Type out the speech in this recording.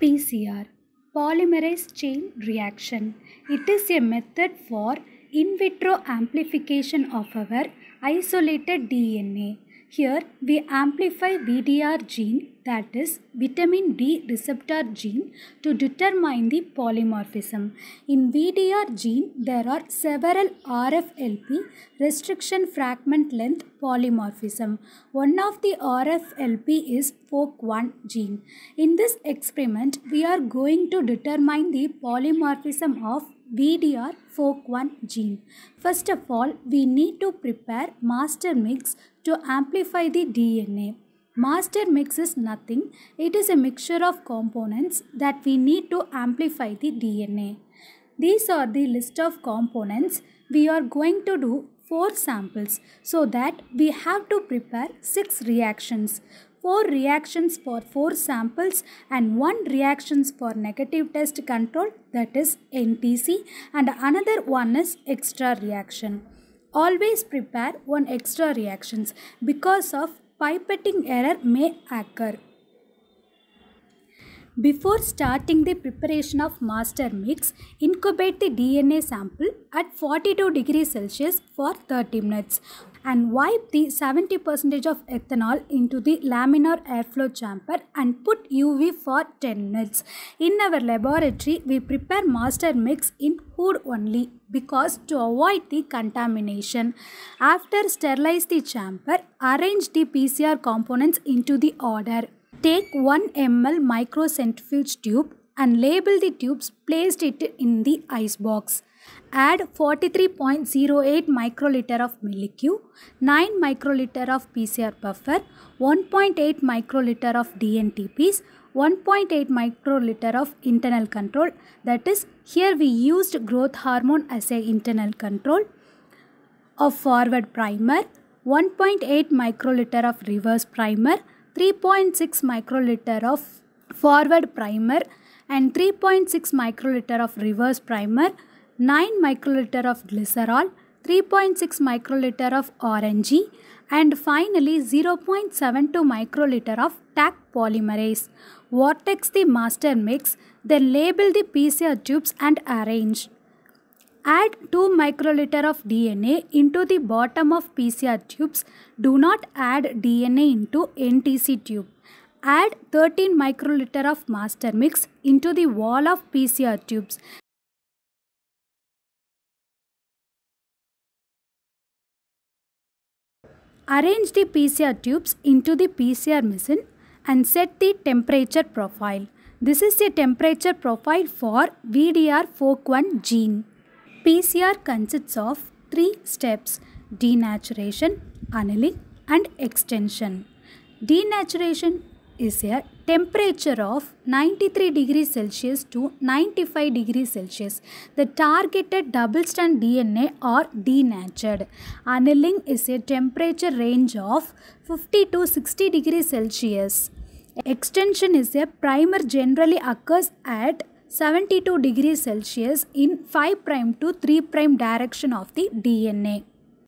PCR polymerase chain reaction. It is a method for in vitro amplification of our isolated DNA. Here we amplify VDR gene that is vitamin D receptor gene to determine the polymorphism. In VDR gene, there are several RFLP restriction fragment length polymorphism. One of the RFLP is FOC1 gene. In this experiment, we are going to determine the polymorphism of VDR FOC1 gene. First of all, we need to prepare master mix to amplify the DNA. Master mix is nothing. It is a mixture of components that we need to amplify the DNA. These are the list of components. We are going to do 4 samples so that we have to prepare 6 reactions. 4 reactions for 4 samples and 1 reactions for negative test control that is NTC and another one is extra reaction. Always prepare one extra reactions because of pipetting error may occur. Before starting the preparation of master mix, incubate the DNA sample at 42 degrees Celsius for 30 minutes and wipe the 70% of ethanol into the laminar airflow chamber and put UV for 10 minutes. In our laboratory, we prepare master mix in hood only because to avoid the contamination. After sterilize the chamber, arrange the PCR components into the order. Take 1 ml microcentrifuge tube and label the tubes placed it in the ice box. Add 43.08 microliter of millicue, 9 microliter of PCR buffer, 1.8 microliter of DNTPs, 1.8 microliter of internal control that is here we used growth hormone as a internal control of forward primer, 1.8 microliter of reverse primer, 3.6 microliter of forward primer and 3.6 microliter of reverse primer, 9 microliter of glycerol, 3.6 microliter of orangey and finally 0.72 microliter of TAC polymerase. Vortex the master mix, then label the PCR tubes and arrange. Add 2 microliter of DNA into the bottom of PCR tubes. Do not add DNA into NTC tube. Add 13 microliter of master mix into the wall of PCR tubes. Arrange the PCR tubes into the PCR machine and set the temperature profile. This is the temperature profile for VDR41 gene. PCR consists of three steps denaturation, annealing and extension. Denaturation is a temperature of 93 degrees Celsius to 95 degrees Celsius. The targeted double-strand DNA are denatured. Annealing is a temperature range of 50 to 60 degrees Celsius. Extension is a primer generally occurs at 72 degrees Celsius in 5' to 3' direction of the DNA.